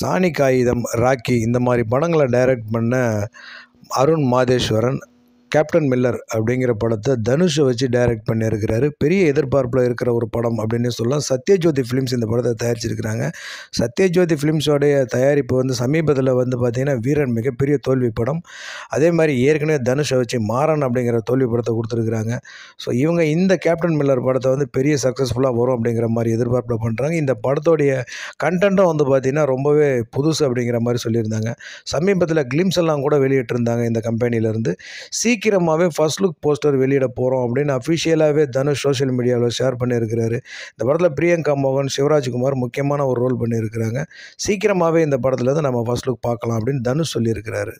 சாணி காகிதம் ராக்கி இந்த மாதிரி படங்களை டைரக்ட் பண்ண அருண் மாதேஸ்வரன் கேப்டன் மில்லர் அப்படிங்கிற படத்தை தனுஷை வச்சு டைரக்ட் பண்ணியிருக்கிறாரு பெரிய எதிர்பார்ப்பில் இருக்கிற ஒரு படம் அப்படின்னு சொல்லலாம் சத்யஜோதி ஃபிலிம்ஸ் இந்த படத்தை தயாரிச்சிருக்கிறாங்க சத்யஜோதி ஃபிலிம்ஸோடைய தயாரிப்பு வந்து சமீபத்தில் வந்து பார்த்திங்கன்னா வீரன் மிகப்பெரிய தோல்வி படம் அதே மாதிரி ஏற்கனவே தனுஷை வச்சு மாறன் அப்படிங்கிற தோல்வி படத்தை கொடுத்துருக்குறாங்க ஸோ இவங்க இந்த கேப்டன் மில்லர் படத்தை வந்து பெரிய சக்ஸஸ்ஃபுல்லாக வரும் அப்படிங்கிற மாதிரி எதிர்பார்ப்பில் பண்ணுறாங்க இந்த படத்தோடைய கண்டென்ட்டும் வந்து பார்த்திங்கன்னா ரொம்பவே புதுசு அப்படிங்கிற மாதிரி சொல்லியிருந்தாங்க சமீபத்தில் கிளிம்ஸ் எல்லாம் கூட வெளியிட்டிருந்தாங்க இந்த கம்பெனியிலேருந்து சீக்கிரம் சீக்கிரமாகவே ஃபஸ்ட் லுக் போஸ்டர் வெளியிட போகிறோம் அப்படின்னு அஃபிஷியலாகவே தனுஷ் சோஷியல் மீடியாவில் ஷேர் பண்ணியிருக்கிறாரு இந்த படத்தில் பிரியங்கா மோகன் சிவராஜ்குமார் முக்கியமான ஒரு ரோல் பண்ணியிருக்கிறாங்க சீக்கிரமாகவே இந்த படத்தில் தான் நம்ம ஃபஸ்ட் லுக் பார்க்கலாம் அப்படின்னு தனுஷ் சொல்லியிருக்கிறாரு